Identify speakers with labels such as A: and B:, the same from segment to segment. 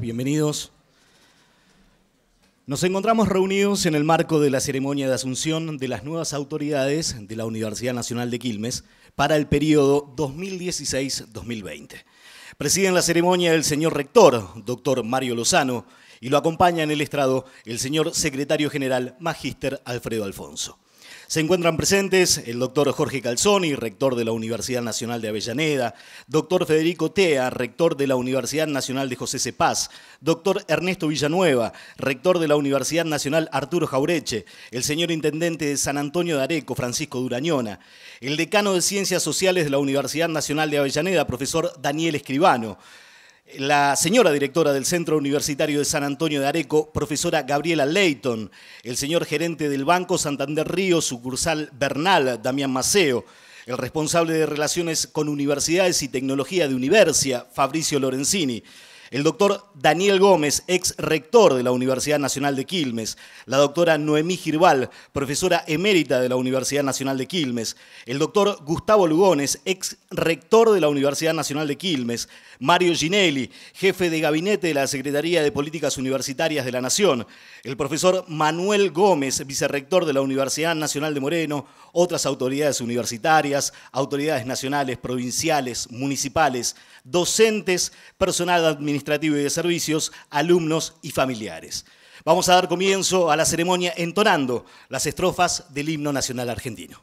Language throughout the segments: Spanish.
A: bienvenidos. Nos encontramos reunidos en el marco de la ceremonia de asunción de las nuevas autoridades de la Universidad Nacional de Quilmes para el periodo 2016-2020. Presiden la ceremonia el señor rector, doctor Mario Lozano, y lo acompaña en el estrado el señor secretario general, magíster Alfredo Alfonso. Se encuentran presentes el doctor Jorge Calzoni, rector de la Universidad Nacional de Avellaneda, doctor Federico Tea, rector de la Universidad Nacional de José Cepaz, doctor Ernesto Villanueva, rector de la Universidad Nacional Arturo Jaureche, el señor intendente de San Antonio de Areco, Francisco Durañona, el decano de Ciencias Sociales de la Universidad Nacional de Avellaneda, profesor Daniel Escribano, la señora directora del Centro Universitario de San Antonio de Areco, profesora Gabriela Leighton, el señor gerente del Banco Santander Río, sucursal Bernal, Damián Maceo, el responsable de Relaciones con Universidades y Tecnología de Universia, Fabricio Lorenzini, el doctor Daniel Gómez, ex rector de la Universidad Nacional de Quilmes, la doctora Noemí Girbal, profesora emérita de la Universidad Nacional de Quilmes, el doctor Gustavo Lugones, ex rector de la Universidad Nacional de Quilmes, Mario Ginelli, jefe de gabinete de la Secretaría de Políticas Universitarias de la Nación, el profesor Manuel Gómez, vicerrector de la Universidad Nacional de Moreno, otras autoridades universitarias, autoridades nacionales, provinciales, municipales, docentes, personal administrativo, administrativo y de servicios, alumnos y familiares. Vamos a dar comienzo a la ceremonia entonando las estrofas del himno nacional argentino.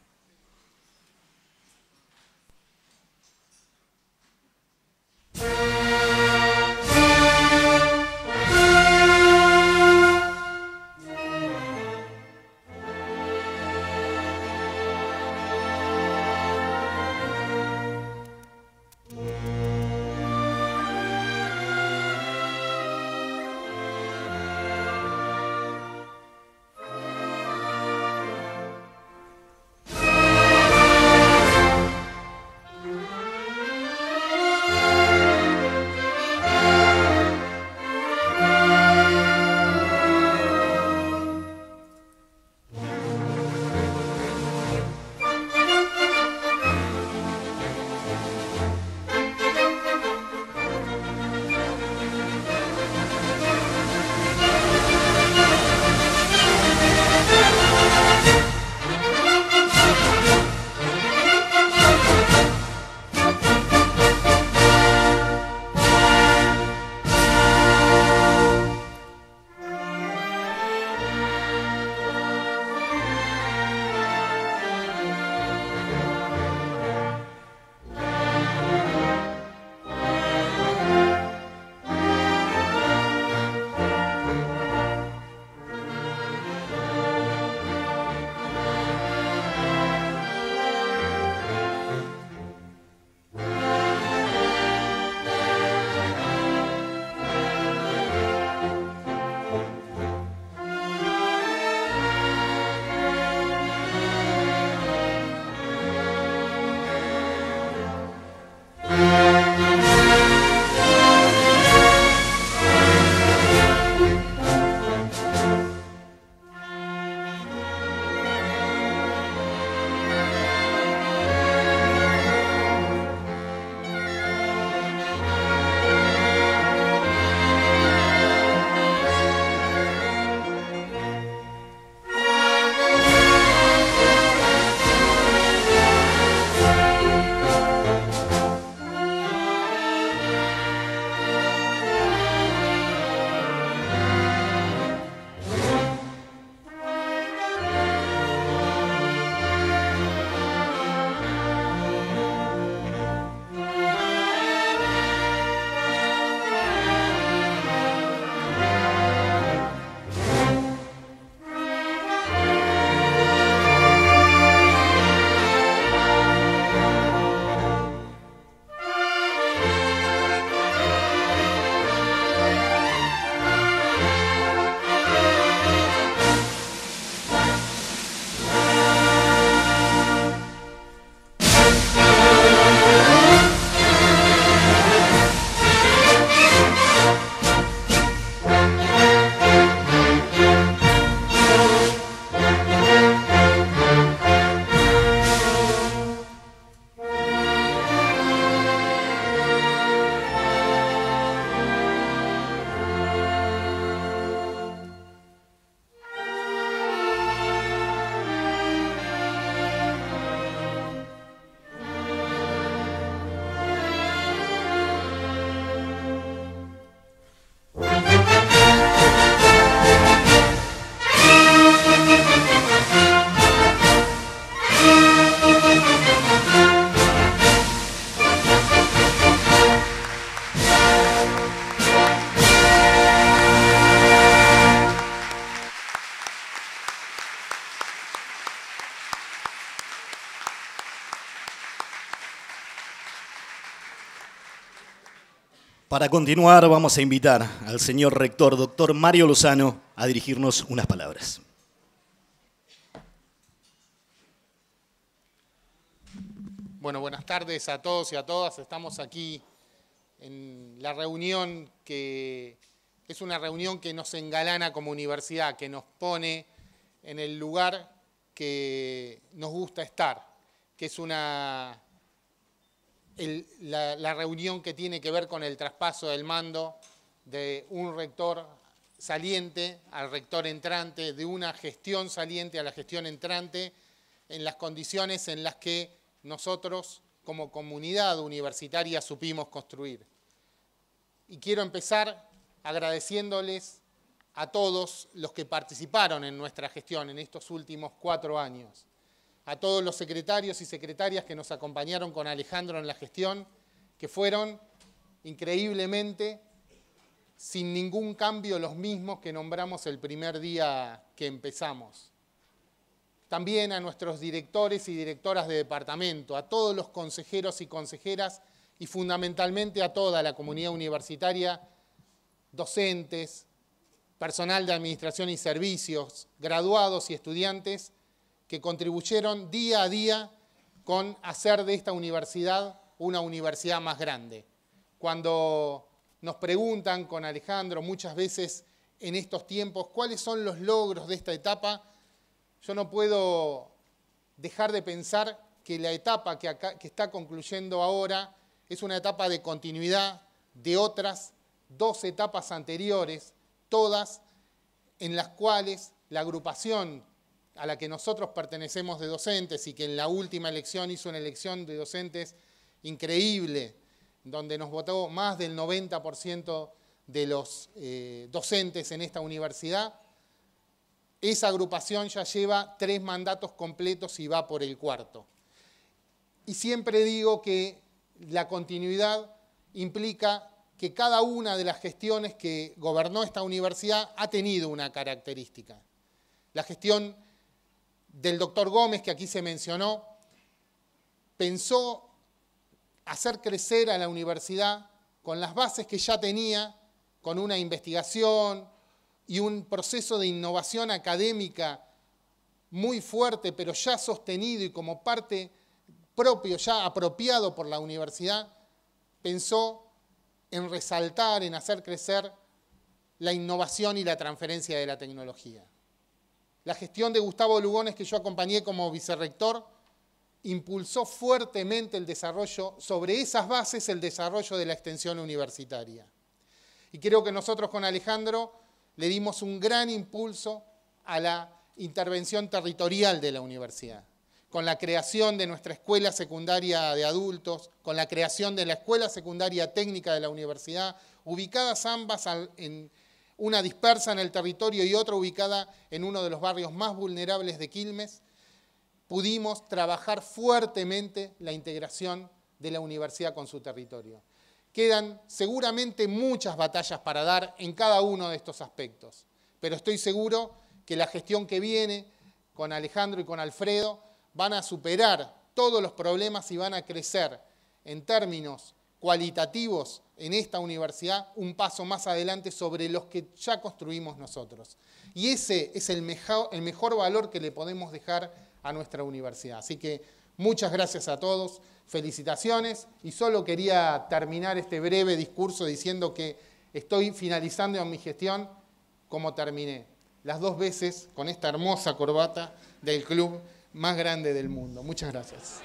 A: Para continuar, vamos a invitar al señor rector, doctor Mario Lozano, a dirigirnos unas palabras.
B: Bueno, buenas tardes a todos y a todas. Estamos aquí en la reunión que es una reunión que nos engalana como universidad, que nos pone en el lugar que nos gusta estar, que es una la reunión que tiene que ver con el traspaso del mando de un rector saliente al rector entrante, de una gestión saliente a la gestión entrante, en las condiciones en las que nosotros como comunidad universitaria supimos construir. Y quiero empezar agradeciéndoles a todos los que participaron en nuestra gestión en estos últimos cuatro años a todos los secretarios y secretarias que nos acompañaron con Alejandro en la gestión, que fueron increíblemente, sin ningún cambio, los mismos que nombramos el primer día que empezamos. También a nuestros directores y directoras de departamento, a todos los consejeros y consejeras y fundamentalmente a toda la comunidad universitaria, docentes, personal de administración y servicios, graduados y estudiantes que contribuyeron día a día con hacer de esta universidad una universidad más grande. Cuando nos preguntan con Alejandro muchas veces en estos tiempos cuáles son los logros de esta etapa, yo no puedo dejar de pensar que la etapa que, que está concluyendo ahora es una etapa de continuidad de otras dos etapas anteriores, todas en las cuales la agrupación a la que nosotros pertenecemos de docentes y que en la última elección hizo una elección de docentes increíble, donde nos votó más del 90% de los eh, docentes en esta universidad, esa agrupación ya lleva tres mandatos completos y va por el cuarto. Y siempre digo que la continuidad implica que cada una de las gestiones que gobernó esta universidad ha tenido una característica. La gestión del doctor Gómez, que aquí se mencionó, pensó hacer crecer a la universidad con las bases que ya tenía, con una investigación y un proceso de innovación académica muy fuerte, pero ya sostenido y como parte propio, ya apropiado por la universidad, pensó en resaltar, en hacer crecer la innovación y la transferencia de la tecnología. La gestión de Gustavo Lugones, que yo acompañé como vicerrector, impulsó fuertemente el desarrollo, sobre esas bases, el desarrollo de la extensión universitaria. Y creo que nosotros con Alejandro le dimos un gran impulso a la intervención territorial de la universidad, con la creación de nuestra escuela secundaria de adultos, con la creación de la escuela secundaria técnica de la universidad, ubicadas ambas en una dispersa en el territorio y otra ubicada en uno de los barrios más vulnerables de Quilmes, pudimos trabajar fuertemente la integración de la universidad con su territorio. Quedan seguramente muchas batallas para dar en cada uno de estos aspectos, pero estoy seguro que la gestión que viene con Alejandro y con Alfredo van a superar todos los problemas y van a crecer en términos cualitativos en esta universidad un paso más adelante sobre los que ya construimos nosotros. Y ese es el mejor, valor que le podemos dejar a nuestra universidad. Así que muchas gracias a todos, felicitaciones y solo quería terminar este breve discurso diciendo que estoy finalizando en mi gestión como terminé, las dos veces con esta hermosa corbata del club más grande del mundo. Muchas gracias.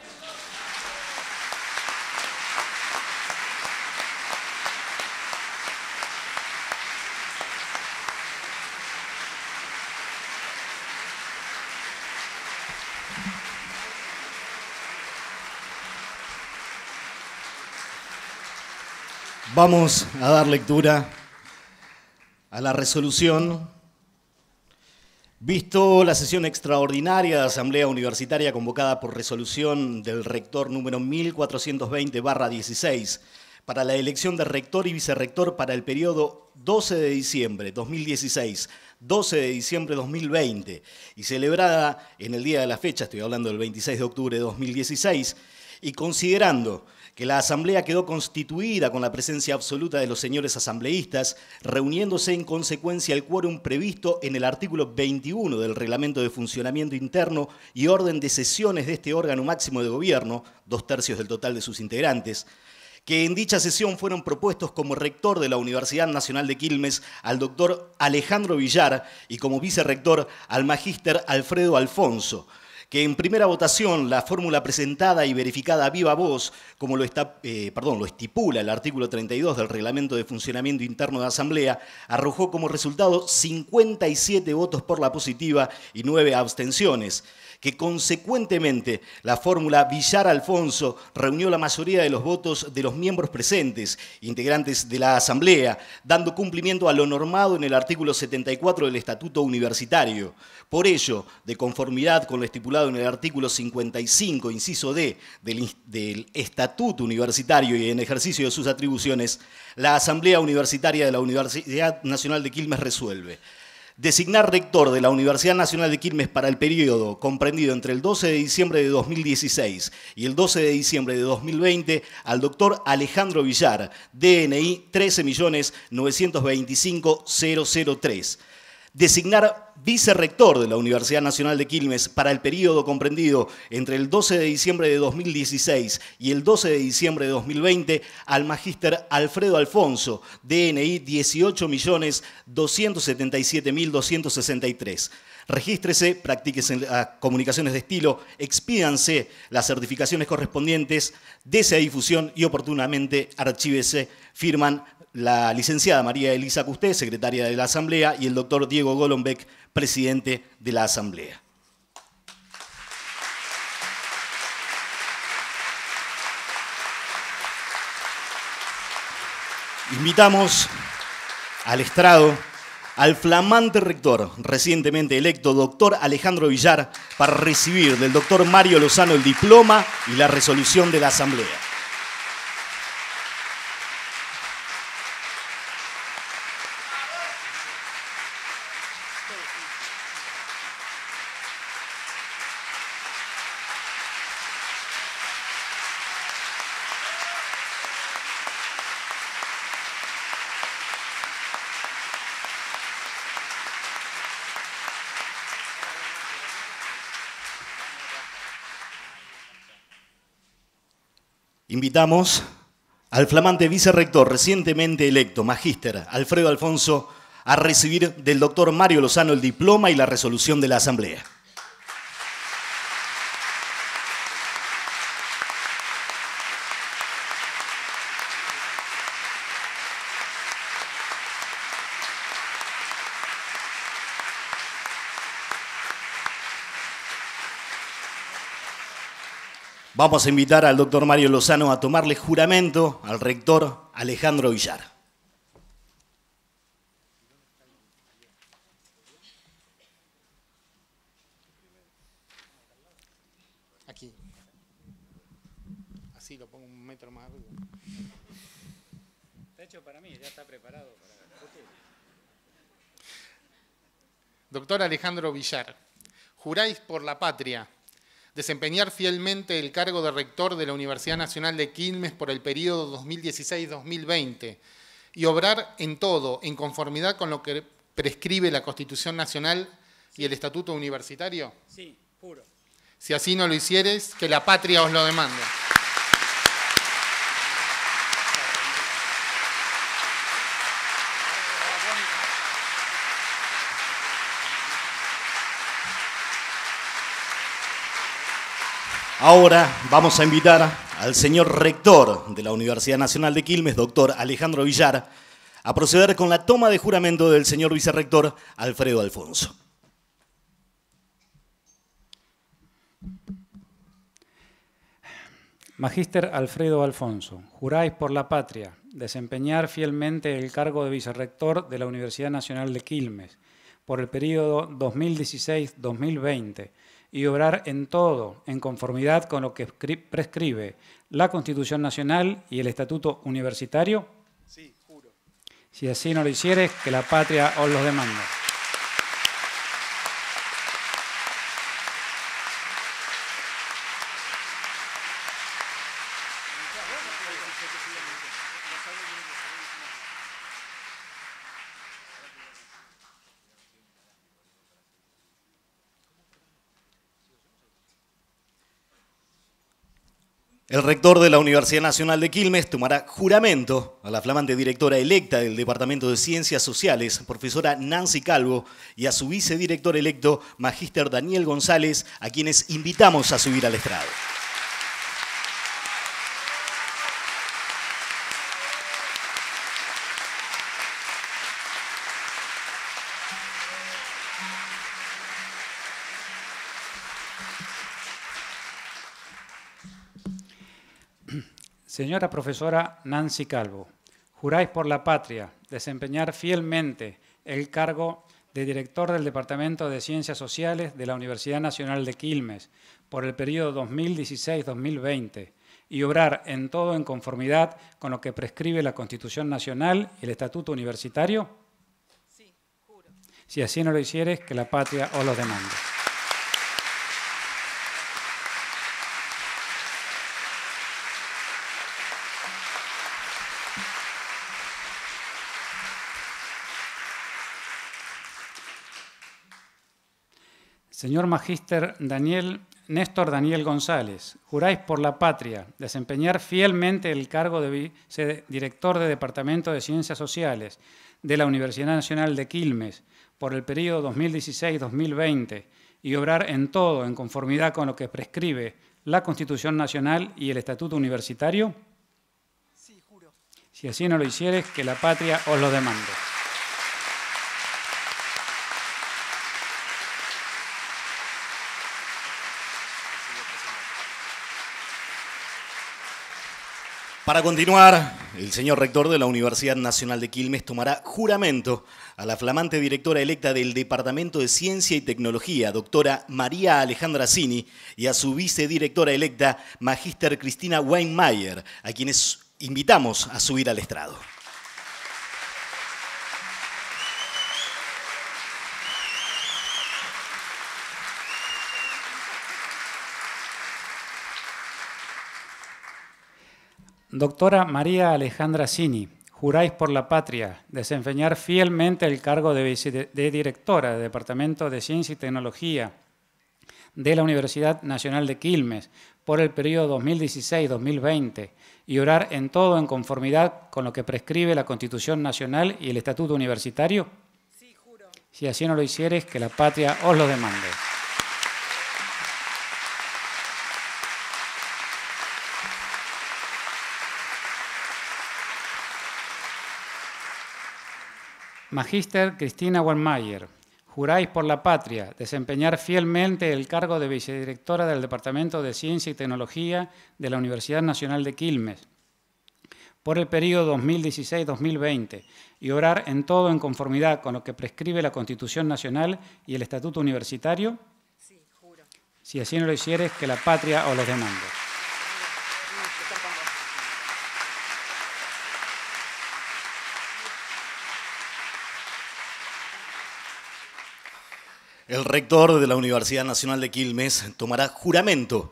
A: Vamos a dar lectura a la resolución. Visto la sesión extraordinaria de Asamblea Universitaria convocada por resolución del rector número 1420-16 para la elección de rector y vicerrector para el periodo 12 de diciembre 2016, 12 de diciembre 2020 y celebrada en el día de la fecha, estoy hablando del 26 de octubre de 2016, y considerando que la Asamblea quedó constituida con la presencia absoluta de los señores asambleístas, reuniéndose en consecuencia el quórum previsto en el artículo 21 del Reglamento de Funcionamiento Interno y Orden de Sesiones de este órgano máximo de gobierno, dos tercios del total de sus integrantes, que en dicha sesión fueron propuestos como rector de la Universidad Nacional de Quilmes al doctor Alejandro Villar y como vicerrector al magíster Alfredo Alfonso, que en primera votación la fórmula presentada y verificada a viva voz, como lo, está, eh, perdón, lo estipula el artículo 32 del Reglamento de Funcionamiento Interno de Asamblea, arrojó como resultado 57 votos por la positiva y 9 abstenciones que consecuentemente la fórmula Villar-Alfonso reunió la mayoría de los votos de los miembros presentes, integrantes de la Asamblea, dando cumplimiento a lo normado en el artículo 74 del Estatuto Universitario. Por ello, de conformidad con lo estipulado en el artículo 55, inciso D, del, Estatuto Universitario y en ejercicio de sus atribuciones, la Asamblea Universitaria de la Universidad Nacional de Quilmes resuelve. Designar rector de la Universidad Nacional de Quilmes para el periodo comprendido entre el 12 de diciembre de 2016 y el 12 de diciembre de 2020 al doctor Alejandro Villar, DNI 13.925.003. Designar vicerrector de la Universidad Nacional de Quilmes para el periodo comprendido entre el 12 de diciembre de 2016 y el 12 de diciembre de 2020 al magíster Alfredo Alfonso, DNI 18.277.263. Regístrese, practíquese las comunicaciones de estilo, expídanse las certificaciones correspondientes, dese a difusión y oportunamente archívese, firman la licenciada María Elisa Custé, secretaria de la Asamblea, y el doctor Diego Golombek, presidente de la Asamblea. Invitamos al estrado al flamante rector, recientemente electo, doctor Alejandro Villar, para recibir del doctor Mario Lozano el diploma y la resolución de la Asamblea. Invitamos al flamante vicerrector recientemente electo, magíster Alfredo Alfonso, a recibir del doctor Mario Lozano el diploma y la resolución de la Asamblea. Vamos a invitar al doctor Mario Lozano a tomarle juramento al rector Alejandro Villar.
B: Aquí. Así lo pongo un metro más
C: Está hecho para mí, ya está preparado.
B: Doctor Alejandro Villar, juráis por la patria desempeñar fielmente el cargo de rector de la Universidad Nacional de Quilmes por el periodo 2016-2020 y obrar en todo en conformidad con lo que prescribe la Constitución Nacional y el Estatuto Universitario? Sí, puro. Si así no lo hicieres, que la patria os lo demande.
A: Ahora vamos a invitar al señor rector de la Universidad Nacional de Quilmes, doctor Alejandro Villar, a proceder con la toma de juramento del señor vicerrector Alfredo Alfonso.
C: Magíster Alfredo Alfonso, juráis por la patria desempeñar fielmente el cargo de vicerrector de la Universidad Nacional de Quilmes por el periodo 2016-2020 y obrar en todo en conformidad con lo que prescribe la Constitución Nacional y el Estatuto Universitario? Sí, juro. Si así no lo hicieres, que la patria os los demanda.
A: El rector de la Universidad Nacional de Quilmes tomará juramento a la flamante directora electa del Departamento de Ciencias Sociales, profesora Nancy Calvo, y a su vicedirector electo, magíster Daniel González, a quienes invitamos a subir al estrado.
C: Señora profesora Nancy Calvo, juráis por la patria desempeñar fielmente el cargo de director del Departamento de Ciencias Sociales de la Universidad Nacional de Quilmes por el periodo 2016-2020 y obrar en todo en conformidad con lo que prescribe la Constitución Nacional y el Estatuto Universitario? Sí, juro. Si así no lo hicieres, que la patria os lo demande. Señor Magíster Daniel Néstor Daniel González, juráis por la patria desempeñar fielmente el cargo de director de Departamento de Ciencias Sociales de la Universidad Nacional de Quilmes por el periodo 2016-2020 y obrar en todo en conformidad con lo que prescribe la Constitución Nacional y el Estatuto Universitario? Sí, juro. Si así no lo hicieres, que la patria os lo demande.
A: Para continuar, el señor rector de la Universidad Nacional de Quilmes tomará juramento a la flamante directora electa del Departamento de Ciencia y Tecnología, doctora María Alejandra Cini, y a su vicedirectora electa, magíster Cristina Weinmayer, a quienes invitamos a subir al estrado.
C: Doctora María Alejandra sini juráis por la patria desempeñar fielmente el cargo de, directora del Departamento de Ciencia y Tecnología de la Universidad Nacional de Quilmes por el periodo 2016-2020 y orar en todo en conformidad con lo que prescribe la Constitución Nacional y el Estatuto Universitario? Sí, juro. Si así no lo hicieres, que la patria os lo demande. Magíster Cristina Wernmayer, juráis por la patria desempeñar fielmente el cargo de vicedirectora del Departamento de Ciencia y Tecnología de la Universidad Nacional de Quilmes por el periodo 2016-2020 y orar en todo en conformidad con lo que prescribe la Constitución Nacional y el Estatuto Universitario? Sí, juro. Si así no lo hicieres, que la patria os los demande.
A: El rector de la Universidad Nacional de Quilmes tomará juramento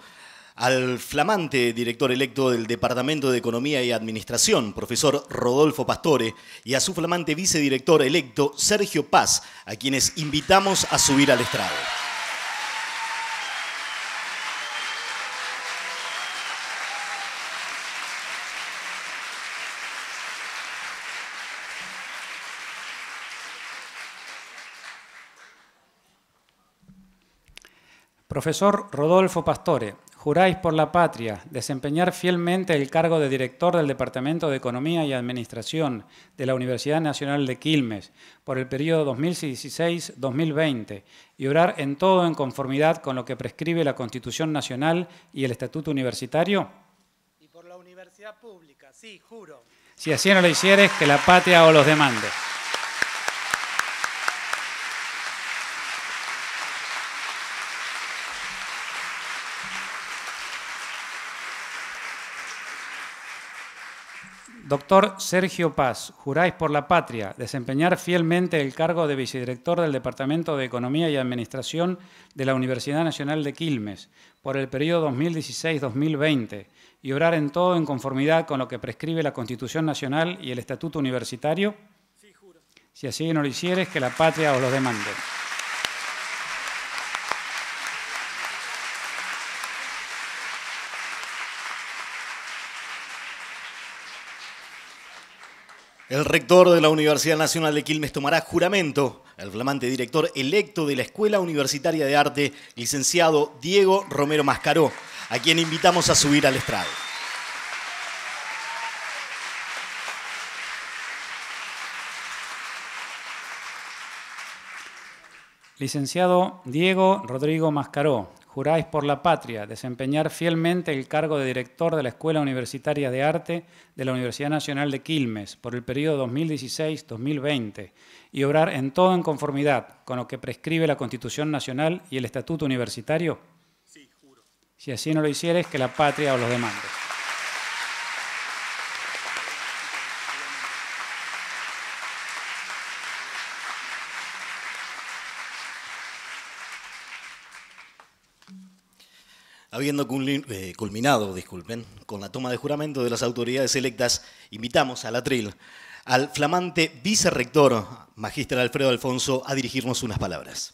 A: al flamante director electo del Departamento de Economía y Administración, profesor Rodolfo Pastore, y a su flamante vicedirector electo, Sergio Paz, a quienes invitamos a subir al estrado.
C: Profesor Rodolfo Pastore, juráis por la patria desempeñar fielmente el cargo de director del Departamento de Economía y Administración de la Universidad Nacional de Quilmes por el periodo 2016-2020 y orar en todo en conformidad con lo que prescribe la Constitución Nacional y el Estatuto Universitario? Y por la
A: Universidad Pública, sí, juro.
C: Si así no lo hicieres, que la patria o los demande. Doctor Sergio Paz, juráis por la patria desempeñar fielmente el cargo de vicedirector del Departamento de Economía y Administración de la Universidad Nacional de Quilmes por el periodo 2016-2020 y orar en todo en conformidad con lo que prescribe la Constitución Nacional y el Estatuto Universitario? Si así no lo hicieres, que la patria os lo demande.
A: El rector de la Universidad Nacional de Quilmes tomará juramento el flamante director electo de la Escuela Universitaria de Arte, licenciado Diego Romero Mascaró, a quien invitamos a subir al estrado.
C: Licenciado Diego Rodrigo Mascaró, juráis por la patria desempeñar fielmente el cargo de director de la Escuela Universitaria de Arte de la Universidad Nacional de Quilmes por el periodo 2016-2020 y obrar en todo en conformidad con lo que prescribe la Constitución Nacional y el Estatuto Universitario? Sí, juro. Si así no lo hicieres, que la patria os lo demande.
A: Habiendo eh, culminado, disculpen, con la toma de juramento de las autoridades electas, invitamos al atril al flamante vicerrector, Magistral Alfredo Alfonso, a dirigirnos unas palabras.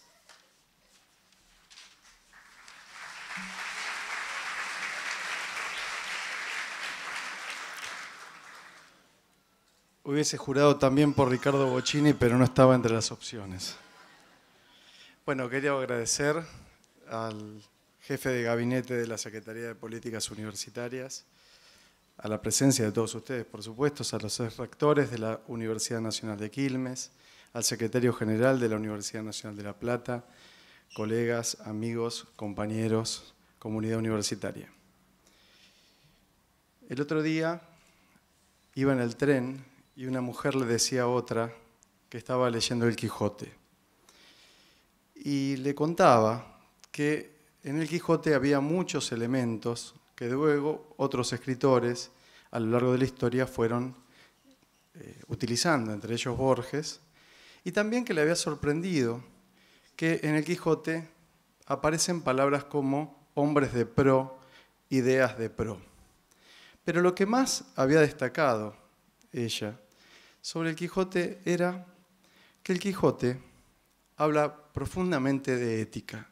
D: Hubiese jurado también por Ricardo Bocini, pero no estaba entre las opciones. Bueno, quería agradecer al jefe de gabinete de la Secretaría de Políticas Universitarias, a la presencia de todos ustedes, por supuesto, a los rectores de la Universidad Nacional de Quilmes, al secretario general de la Universidad Nacional de La Plata, colegas, amigos, compañeros, comunidad universitaria. El otro día iba en el tren y una mujer le decía a otra que estaba leyendo el Quijote. Y le contaba que en el Quijote había muchos elementos que luego otros escritores a lo largo de la historia fueron eh, utilizando, entre ellos Borges, y también que le había sorprendido que en el Quijote aparecen palabras como hombres de pro, ideas de pro. Pero lo que más había destacado ella sobre el Quijote era que el Quijote habla profundamente de ética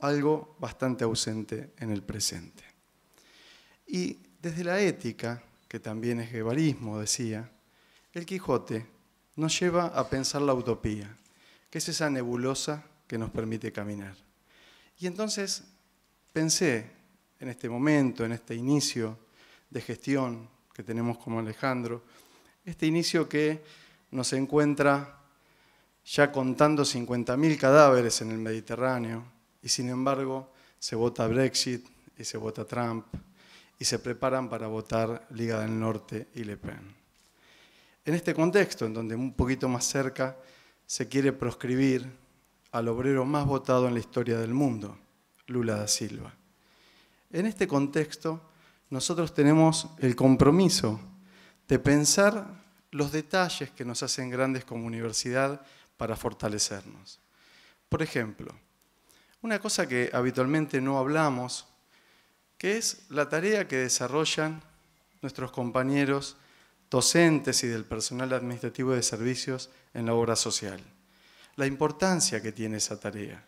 D: algo bastante ausente en el presente. Y desde la ética, que también es guevarismo, decía, el Quijote nos lleva a pensar la utopía, que es esa nebulosa que nos permite caminar. Y entonces pensé en este momento, en este inicio de gestión que tenemos como Alejandro, este inicio que nos encuentra ya contando 50.000 cadáveres en el Mediterráneo, y sin embargo, se vota Brexit y se vota Trump y se preparan para votar Liga del Norte y Le Pen. En este contexto, en donde un poquito más cerca se quiere proscribir al obrero más votado en la historia del mundo, Lula da Silva. En este contexto, nosotros tenemos el compromiso de pensar los detalles que nos hacen grandes como universidad para fortalecernos. Por ejemplo, una cosa que habitualmente no hablamos, que es la tarea que desarrollan nuestros compañeros docentes y del personal administrativo de servicios en la obra social. La importancia que tiene esa tarea,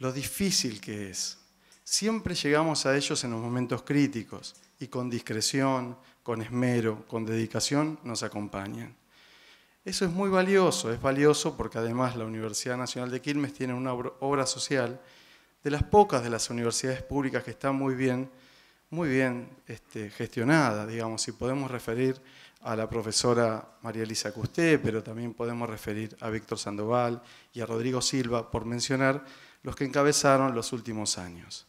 D: lo difícil que es. Siempre llegamos a ellos en los momentos críticos y con discreción, con esmero, con dedicación nos acompañan. Eso es muy valioso, es valioso porque además la Universidad Nacional de Quilmes tiene una obra social de las pocas de las universidades públicas que están muy bien, muy bien este, digamos, si podemos referir a la profesora María Elisa Custé, pero también podemos referir a Víctor Sandoval y a Rodrigo Silva, por mencionar los que encabezaron los últimos años.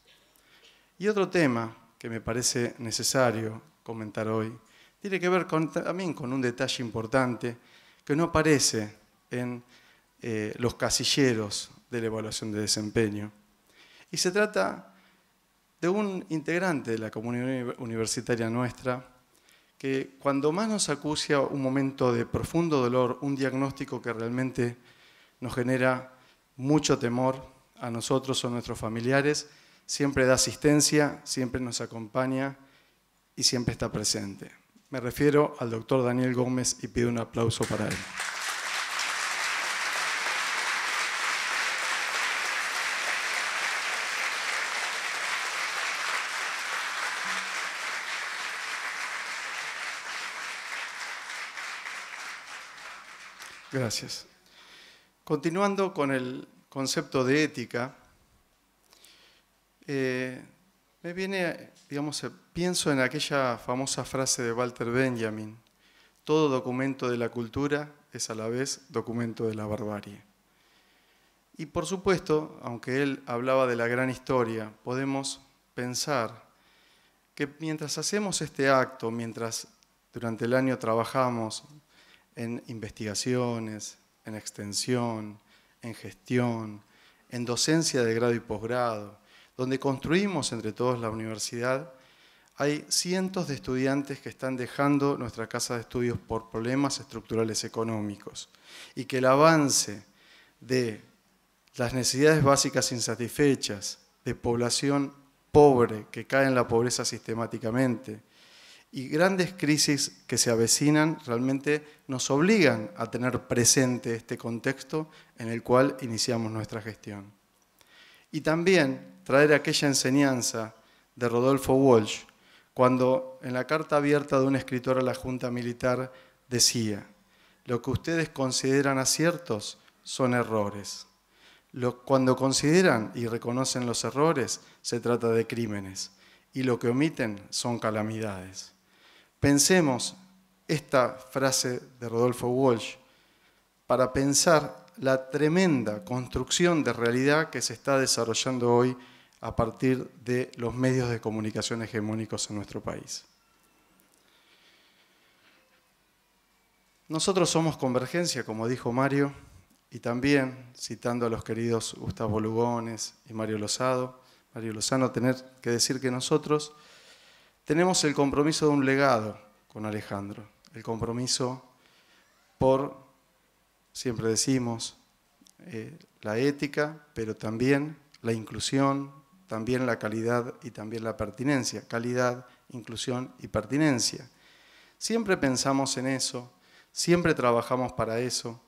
D: Y otro tema que me parece necesario comentar hoy tiene que ver también con un detalle importante que no aparece en eh, los casilleros de la evaluación de desempeño, y se trata de un integrante de la comunidad universitaria nuestra que cuando más nos acucia un momento de profundo dolor, un diagnóstico que realmente nos genera mucho temor a nosotros o a nuestros familiares, siempre da asistencia, siempre nos acompaña y siempre está presente. Me refiero al doctor Daniel Gómez y pido un aplauso para él. Gracias. Continuando con el concepto de ética, eh, me viene, digamos, eh, pienso en aquella famosa frase de Walter Benjamin, todo documento de la cultura es a la vez documento de la barbarie. Y por supuesto, aunque él hablaba de la gran historia, podemos pensar que mientras hacemos este acto, mientras durante el año trabajamos en investigaciones, en extensión, en gestión, en docencia de grado y posgrado, donde construimos entre todos la universidad, hay cientos de estudiantes que están dejando nuestra casa de estudios por problemas estructurales económicos y que el avance de las necesidades básicas insatisfechas, de población pobre que cae en la pobreza sistemáticamente, y grandes crisis que se avecinan realmente nos obligan a tener presente este contexto en el cual iniciamos nuestra gestión. Y también traer aquella enseñanza de Rodolfo Walsh, cuando en la carta abierta de un escritor a la Junta Militar decía, lo que ustedes consideran aciertos son errores. Cuando consideran y reconocen los errores, se trata de crímenes, y lo que omiten son calamidades. Pensemos esta frase de Rodolfo Walsh para pensar la tremenda construcción de realidad que se está desarrollando hoy a partir de los medios de comunicación hegemónicos en nuestro país. Nosotros somos convergencia, como dijo Mario, y también, citando a los queridos Gustavo Lugones y Mario Lozado, Mario Lozano, tener que decir que nosotros tenemos el compromiso de un legado con Alejandro, el compromiso por, siempre decimos, eh, la ética, pero también la inclusión, también la calidad y también la pertinencia. Calidad, inclusión y pertinencia. Siempre pensamos en eso, siempre trabajamos para eso.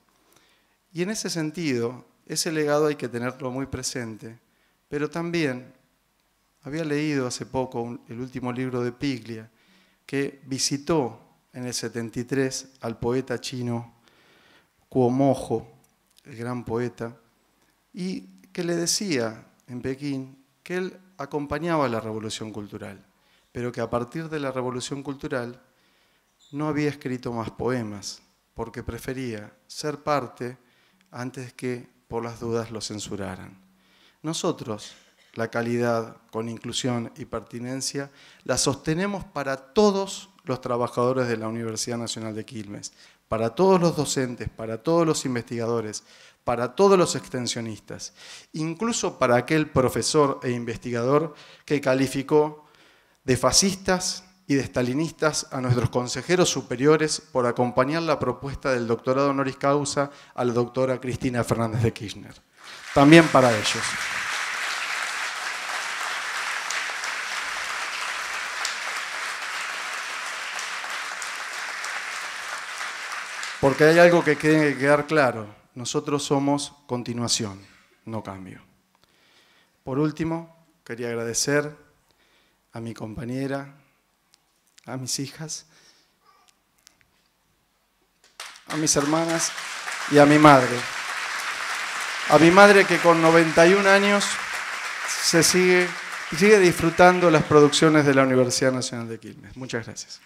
D: Y en ese sentido, ese legado hay que tenerlo muy presente, pero también había leído hace poco el último libro de Piglia, que visitó en el 73 al poeta chino Cuomojo, el gran poeta, y que le decía en Pekín que él acompañaba la revolución cultural, pero que a partir de la revolución cultural no había escrito más poemas, porque prefería ser parte antes que por las dudas lo censuraran. Nosotros, la calidad con inclusión y pertinencia, la sostenemos para todos los trabajadores de la Universidad Nacional de Quilmes, para todos los docentes, para todos los investigadores, para todos los extensionistas, incluso para aquel profesor e investigador que calificó de fascistas y de stalinistas a nuestros consejeros superiores por acompañar la propuesta del doctorado honoris causa a la doctora Cristina Fernández de Kirchner. También para ellos. Porque hay algo que tiene que quedar claro. Nosotros somos continuación, no cambio. Por último, quería agradecer a mi compañera, a mis hijas, a mis hermanas y a mi madre. A mi madre que con 91 años se sigue, sigue disfrutando las producciones de la Universidad Nacional de Quilmes. Muchas gracias.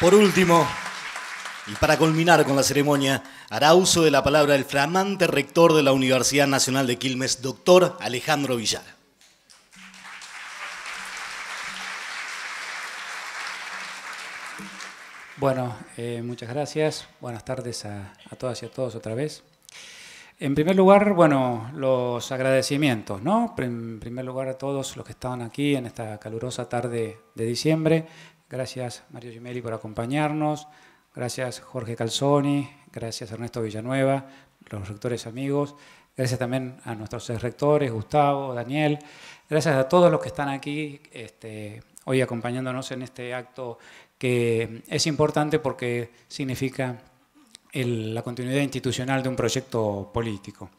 A: Por último, y para culminar con la ceremonia, hará uso de la palabra el flamante rector de la Universidad Nacional de Quilmes, doctor Alejandro Villar.
C: Bueno, eh, muchas gracias. Buenas tardes a, a, todas y a todos otra vez. En primer lugar, bueno, los agradecimientos, ¿no? En primer lugar a todos los que estaban aquí en esta calurosa tarde de diciembre, Gracias Mario Gimeli por acompañarnos. Gracias Jorge Calzoni. Gracias Ernesto Villanueva, los rectores amigos. Gracias también a nuestros rectores, Gustavo, Daniel. Gracias a todos los que están aquí este, hoy acompañándonos en este acto que es importante porque significa la continuidad institucional de un proyecto político.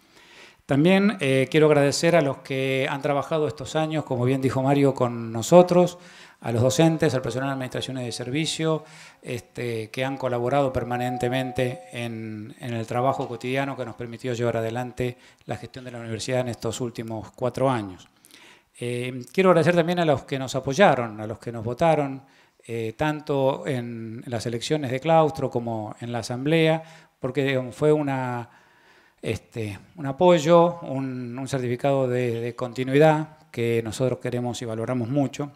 C: También eh, quiero agradecer a los que han trabajado estos años, como bien dijo Mario, con nosotros, a los docentes, al personal de administraciones de servicio, este, que han colaborado permanentemente en, el trabajo cotidiano que nos permitió llevar adelante la gestión de la universidad en estos últimos cuatro años. Eh, quiero agradecer también a los que nos apoyaron, a los que nos votaron, eh, tanto en las elecciones de claustro como en la asamblea, porque fue una este, un apoyo, un, certificado de, continuidad que nosotros queremos y valoramos mucho.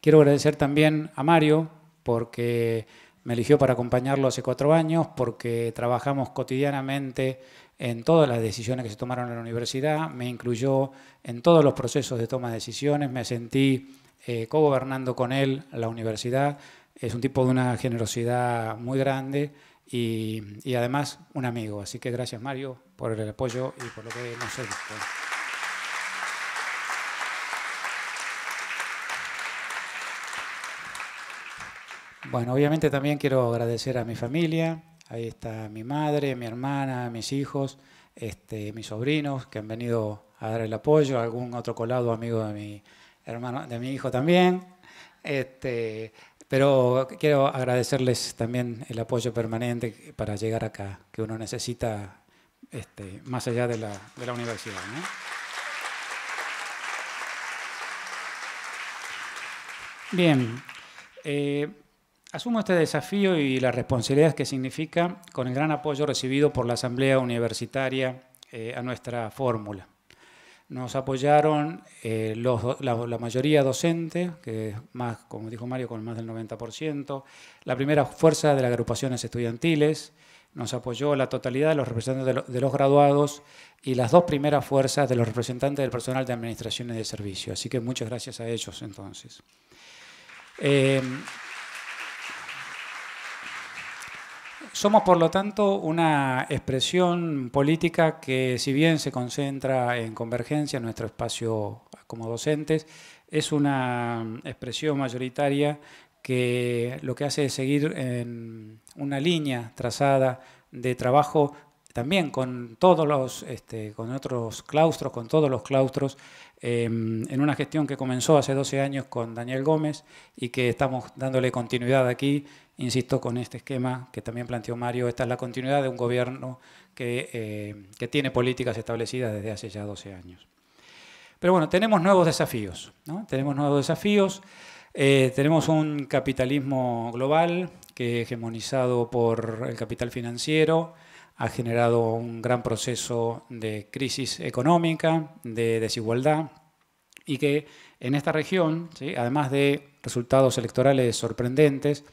C: Quiero agradecer también a Mario porque me eligió para acompañarlo hace cuatro años, porque trabajamos cotidianamente en todas las decisiones que se tomaron en la universidad, me incluyó en todos los procesos de toma de decisiones, me sentí eh, cogobernando con él la universidad. Es un tipo de una generosidad muy grande y, además un amigo. Así que gracias Mario por el apoyo y por lo que nos ha visto. Bueno, obviamente también quiero agradecer a mi familia. Ahí está mi madre, mi hermana, mis hijos, este, mis sobrinos que han venido a dar el apoyo, algún otro colado amigo de mi hermano, de mi hijo también. Este, pero quiero agradecerles también el apoyo permanente para llegar acá, que uno necesita este, más allá de la, universidad. Bien, eh, asumo este desafío y las responsabilidades que significa con el gran apoyo recibido por la Asamblea Universitaria eh, a nuestra fórmula. Nos apoyaron eh, la, mayoría docente, que es más, como dijo Mario, con más del 90%, la primera fuerza de las agrupaciones estudiantiles, nos apoyó la totalidad de los representantes de, los graduados y las dos primeras fuerzas de los representantes del personal de administración y de servicio. Así que muchas gracias a ellos entonces. Eh, Somos, por lo tanto, una expresión política que, si bien se concentra en convergencia en nuestro espacio como docentes, es una expresión mayoritaria que lo que hace es seguir en una línea trazada de trabajo también con todos los, este, con otros claustros, con todos los claustros, em, en una gestión que comenzó hace 12 años con Daniel Gómez y que estamos dándole continuidad aquí, insisto, con este esquema que también planteó Mario, esta es la continuidad de un gobierno que, eh, tiene políticas establecidas desde hace ya 12 años. Pero bueno, tenemos nuevos desafíos, ¿no? tenemos nuevos desafíos, eh, tenemos un capitalismo global que hegemonizado por el capital financiero, ha generado un gran proceso de crisis económica, de desigualdad, y que en esta región, además de resultados electorales sorprendentes,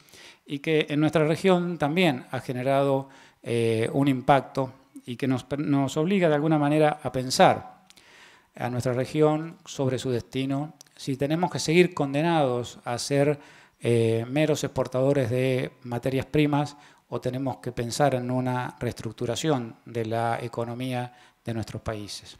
C: y que en nuestra región también ha generado eh, un impacto y que nos, obliga de alguna manera a pensar a nuestra región sobre su destino, si tenemos que seguir condenados a ser eh, meros exportadores de materias primas o tenemos que pensar en una reestructuración de la economía de nuestros países.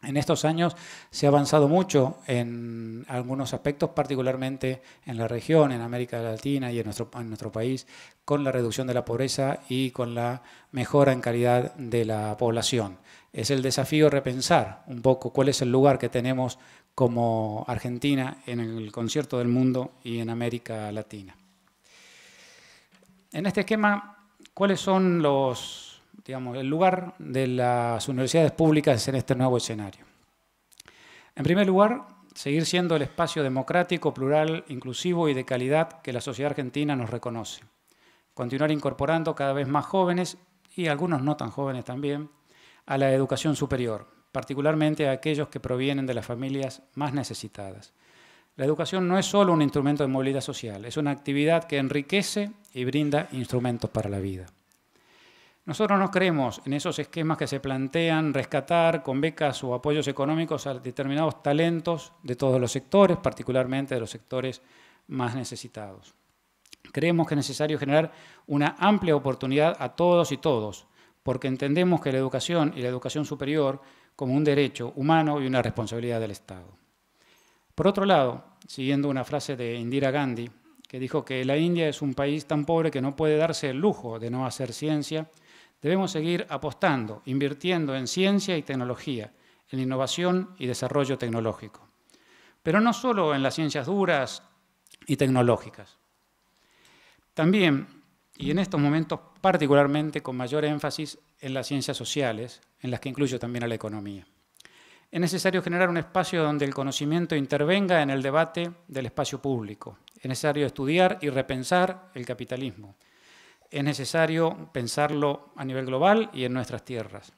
C: En estos años se ha avanzado mucho en algunos aspectos, particularmente en la región, en América Latina y en nuestro, nuestro país, con la reducción de la pobreza y con la mejora en calidad de la población. Es el desafío repensar un poco cuál es el lugar que tenemos como Argentina en el concierto del mundo y en América Latina en este esquema, ¿cuáles son los, digamos, el lugar de las universidades públicas en este nuevo escenario? En primer lugar, seguir siendo el espacio democrático, plural, inclusivo y de calidad que la sociedad argentina nos reconoce. Continuar incorporando cada vez más jóvenes, y algunos no tan jóvenes también, a la educación superior, particularmente a aquellos que provienen de las familias más necesitadas. La educación no es solo un instrumento de movilidad social, es una actividad que enriquece y brinda instrumentos para la vida. Nosotros no creemos en esos esquemas que se plantean rescatar con becas o apoyos económicos a determinados talentos de todos los sectores, particularmente de los sectores más necesitados. Creemos que es necesario generar una amplia oportunidad a todos y todos, porque entendemos que la educación y la educación superior como un derecho humano y una responsabilidad del Estado. Por otro lado, siguiendo una frase de Indira Gandhi, que dijo que la India es un país tan pobre que no puede darse el lujo de no hacer ciencia, debemos seguir apostando, invirtiendo en ciencia y tecnología, en innovación y desarrollo tecnológico. Pero no solo en las ciencias duras y tecnológicas. También, y en estos momentos particularmente con mayor énfasis en las ciencias sociales, en las que incluyo también a la economía es necesario generar un espacio donde el conocimiento intervenga en el debate del espacio público. Es necesario estudiar y repensar el capitalismo. Es necesario pensarlo a nivel global y en nuestras tierras.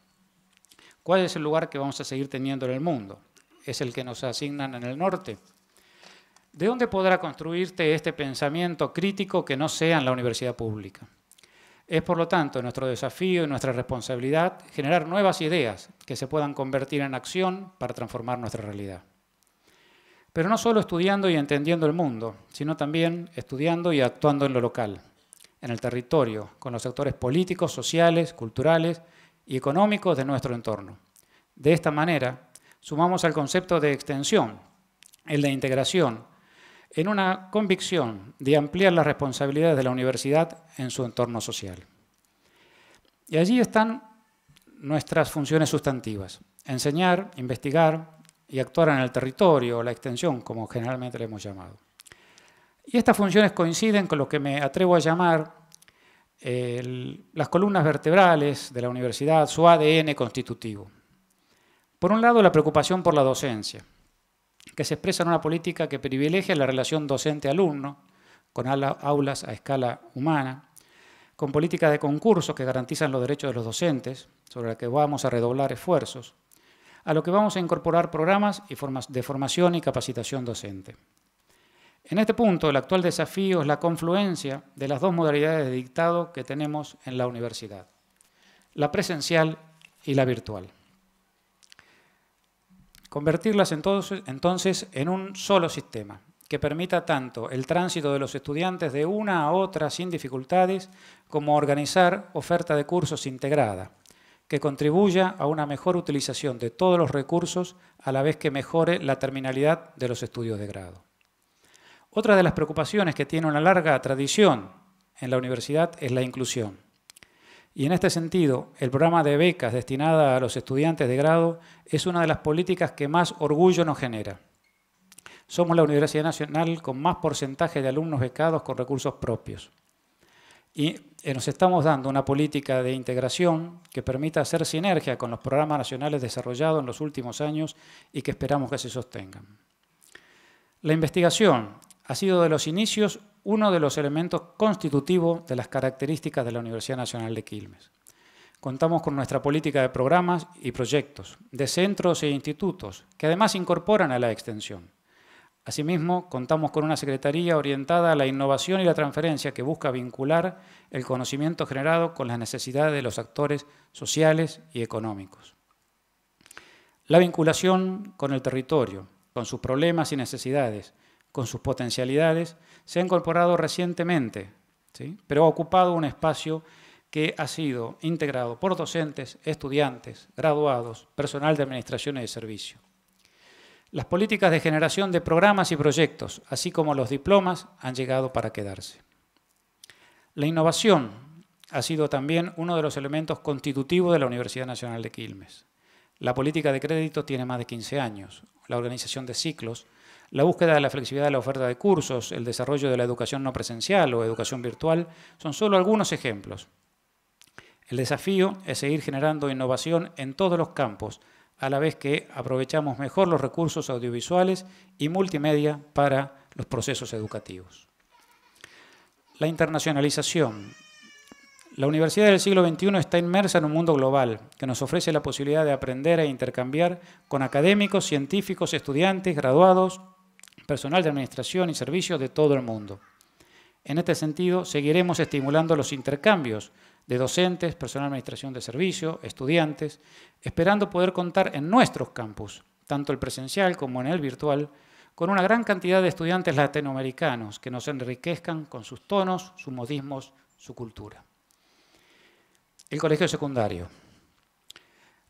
C: ¿Cuál es el lugar que vamos a seguir teniendo en el mundo? ¿Es el que nos asignan en el norte? ¿De dónde podrá construirte este pensamiento crítico que no sea en la universidad pública? Es, por lo tanto, nuestro desafío y nuestra responsabilidad generar nuevas ideas que se puedan convertir en acción para transformar nuestra realidad. Pero no solo estudiando y entendiendo el mundo, sino también estudiando y actuando en lo local, en el territorio, con los sectores políticos, sociales, culturales y económicos de nuestro entorno. De esta manera, sumamos al concepto de extensión, el de integración, en una convicción de ampliar las responsabilidades de la universidad en su entorno social. Y allí están nuestras funciones sustantivas, enseñar, investigar y actuar en el territorio, la extensión, como generalmente le hemos llamado. Y estas funciones coinciden con lo que me atrevo a llamar eh, las columnas vertebrales de la universidad, su ADN constitutivo. Por un lado, la preocupación por la docencia, que se expresa en una política que privilegia la relación docente-alumno, con aulas a escala humana, con políticas de concurso que garantizan los derechos de los docentes, sobre la que vamos a redoblar esfuerzos, a lo que vamos a incorporar programas de formación y capacitación docente. En este punto, el actual desafío es la confluencia de las dos modalidades de dictado que tenemos en la universidad, la presencial y la virtual. Convertirlas entonces, en un solo sistema que permita tanto el tránsito de los estudiantes de una a otra sin dificultades, como organizar oferta de cursos integrada, que contribuya a una mejor utilización de todos los recursos a la vez que mejore la terminalidad de los estudios de grado. Otra de las preocupaciones que tiene una larga tradición en la universidad es la inclusión. Y en este sentido, el programa de becas destinada a los estudiantes de grado es una de las políticas que más orgullo nos genera. Somos la Universidad Nacional con más porcentaje de alumnos becados con recursos propios. Y eh, nos estamos dando una política de integración que permita hacer sinergia con los programas nacionales desarrollados en los últimos años y que esperamos que se sostengan. La investigación ha sido de los inicios uno de los elementos constitutivos de las características de la Universidad Nacional de Quilmes. Contamos con nuestra política de programas y proyectos, de centros e institutos, que además incorporan a la extensión. Asimismo, contamos con una Secretaría orientada a la innovación y la transferencia que busca vincular el conocimiento generado con las necesidades de los actores sociales y económicos. La vinculación con el territorio, con sus problemas y necesidades, con sus potencialidades, se ha incorporado recientemente, ¿sí? pero ha ocupado un espacio que ha sido integrado por docentes, estudiantes, graduados, personal de administración y de servicio. Las políticas de generación de programas y proyectos, así como los diplomas, han llegado para quedarse. La innovación ha sido también uno de los elementos constitutivos de la Universidad Nacional de Quilmes. La política de crédito tiene más de 15 años, la organización de ciclos, la búsqueda de la flexibilidad de la oferta de cursos, el desarrollo de la educación no presencial o educación virtual son solo algunos ejemplos. El desafío es seguir generando innovación en todos los campos, a la vez que aprovechamos mejor los recursos audiovisuales y multimedia para los procesos educativos. La internacionalización. La universidad del siglo XXI está inmersa en un mundo global que nos ofrece la posibilidad de aprender e intercambiar con académicos, científicos, estudiantes, graduados, personal de administración y servicios de todo el mundo. En este sentido, seguiremos estimulando los intercambios de docentes, personal de administración de servicio, estudiantes, esperando poder contar en nuestros campus, tanto el presencial como en el virtual, con una gran cantidad de estudiantes latinoamericanos que nos enriquezcan con sus tonos, sus modismos, su cultura. El colegio secundario.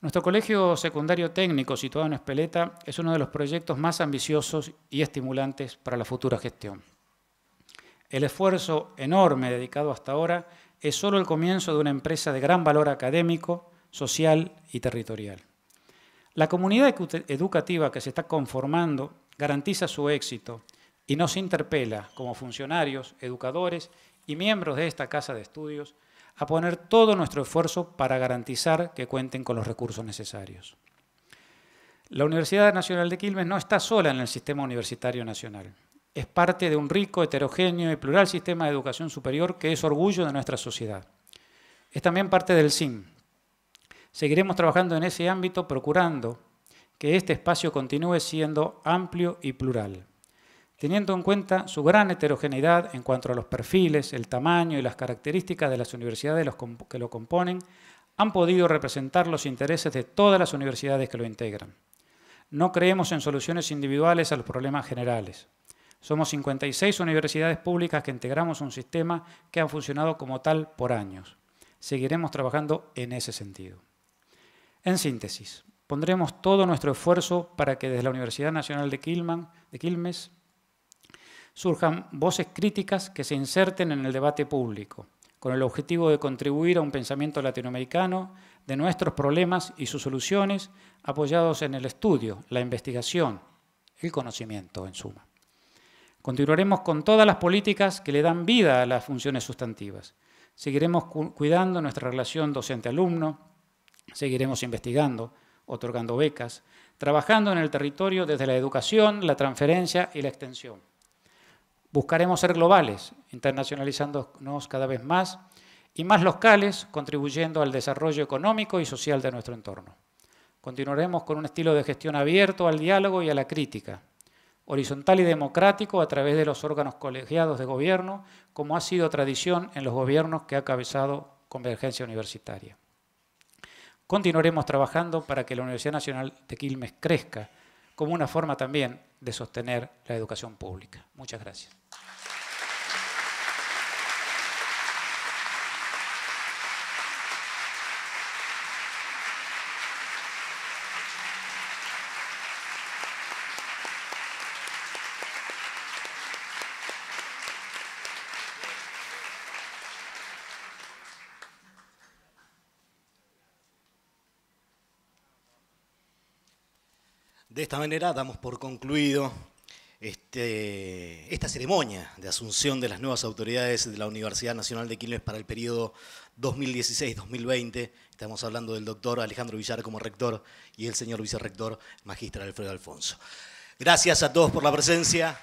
C: Nuestro colegio secundario técnico situado en Espeleta es uno de los proyectos más ambiciosos y estimulantes para la futura gestión. El esfuerzo enorme dedicado hasta ahora es solo el comienzo de una empresa de gran valor académico, social y territorial. La comunidad educativa que se está conformando garantiza su éxito y nos interpela como funcionarios, educadores y miembros de esta Casa de Estudios a poner todo nuestro esfuerzo para garantizar que cuenten con los recursos necesarios. La Universidad Nacional de Quilmes no está sola en el sistema universitario nacional. Es parte de un rico, heterogéneo y plural sistema de educación superior que es orgullo de nuestra sociedad. Es también parte del SIM. Seguiremos trabajando en ese ámbito procurando que este espacio continúe siendo amplio y plural teniendo en cuenta su gran heterogeneidad en cuanto a los perfiles, el tamaño y las características de las universidades que lo componen, han podido representar los intereses de todas las universidades que lo integran. No creemos en soluciones individuales a los problemas generales. Somos 56 universidades públicas que integramos un sistema que ha funcionado como tal por años. Seguiremos trabajando en ese sentido. En síntesis, pondremos todo nuestro esfuerzo para que desde la Universidad Nacional de, de Quilmes surjan voces críticas que se inserten en el debate público, con el objetivo de contribuir a un pensamiento latinoamericano de nuestros problemas y sus soluciones, apoyados en el estudio, la investigación, el conocimiento, en suma. Continuaremos con todas las políticas que le dan vida a las funciones sustantivas. Seguiremos cuidando nuestra relación docente-alumno, seguiremos investigando, otorgando becas, trabajando en el territorio desde la educación, la transferencia y la extensión. Buscaremos ser globales, internacionalizándonos cada vez más y más locales, contribuyendo al desarrollo económico y social de nuestro entorno. Continuaremos con un estilo de gestión abierto al diálogo y a la crítica, horizontal y democrático a través de los órganos colegiados de gobierno, como ha sido tradición en los gobiernos que ha cabezado Convergencia Universitaria. Continuaremos trabajando para que la Universidad Nacional de Quilmes crezca como una forma también de sostener la educación pública. Muchas gracias.
A: De esta manera damos por concluido este, esta ceremonia de asunción de las nuevas autoridades de la Universidad Nacional de Quilmes para el periodo 2016-2020. Estamos hablando del doctor Alejandro Villar como rector y el señor vicerrector, magistral Alfredo Alfonso. Gracias a todos por la presencia.